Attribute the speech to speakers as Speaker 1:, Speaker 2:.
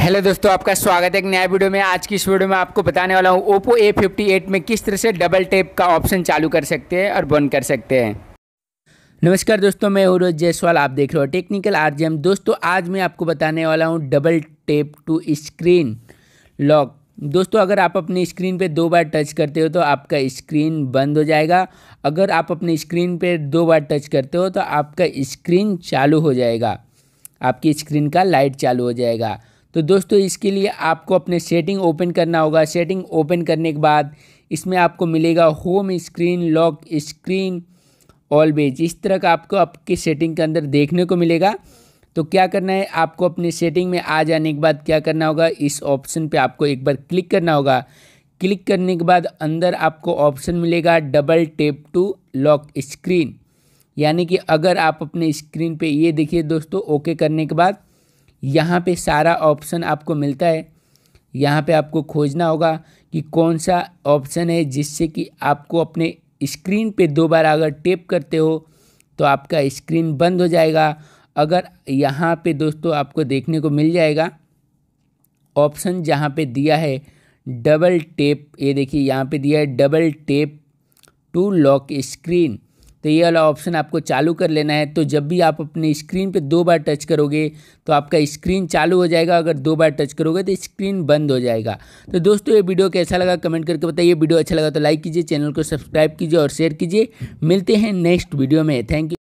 Speaker 1: hello दोस्तों आपका स्वागत है एक नया वीडियो में आज की इस वीडियो में आपको बताने वाला हूँ ओप्पो ए एट में किस तरह से डबल टेप का ऑप्शन चालू कर सकते हैं और बंद कर सकते हैं नमस्कार दोस्तों मैं उरोज जयसवाल आप देख रहे हो टेक्निकल एम दोस्तों आज मैं आपको बताने वाला हूँ double tap to screen lock दोस्तों अगर आप अपनी स्क्रीन पर दो बार टच करते हो तो आपका स्क्रीन बंद हो जाएगा अगर आप अपनी स्क्रीन पर दो बार टच करते हो तो आपका स्क्रीन चालू हो जाएगा आपकी स्क्रीन का लाइट चालू हो जाएगा तो दोस्तों इसके लिए आपको अपने सेटिंग ओपन करना होगा सेटिंग ओपन करने के बाद इसमें आपको मिलेगा home screen lock screen always इस तरह का आपको आपके सेटिंग के अंदर देखने को मिलेगा तो क्या करना है आपको अपने सेटिंग में आ जाने के बाद क्या करना होगा इस ऑप्शन पे आपको एक बार क्लिक करना होगा क्लिक करने के बाद अंदर आपको ऑप्शन मिलेगा double tap to lock screen यानी कि अगर आप अपने स्क्रीन पे ये देखिए दोस्तों ओके करने के बाद यहाँ पे सारा ऑप्शन आपको मिलता है यहाँ पे आपको खोजना होगा कि कौन सा ऑप्शन है जिससे कि आपको अपने स्क्रीन पे दो बार अगर टेप करते हो तो आपका स्क्रीन बंद हो जाएगा अगर यहाँ पे दोस्तों आपको देखने को मिल जाएगा ऑप्शन जहाँ पे दिया है डबल टेप ये देखिए यहाँ पे दिया है double tap to lock screen तो ये वाला ऑप्शन आपको चालू कर लेना है तो जब भी आप अपने स्क्रीन पे दो बार टच करोगे तो आपका स्क्रीन चालू हो जाएगा अगर दो बार टच करोगे तो स्क्रीन बंद हो जाएगा तो दोस्तों ये वीडियो कैसा लगा कमेंट करके बताइए वीडियो अच्छा लगा तो लाइक कीजिए चैनल को सब्सक्राइब कीजिए और शेयर कीजिए मिलते हैं नेक्स्ट वीडियो में थैंक यू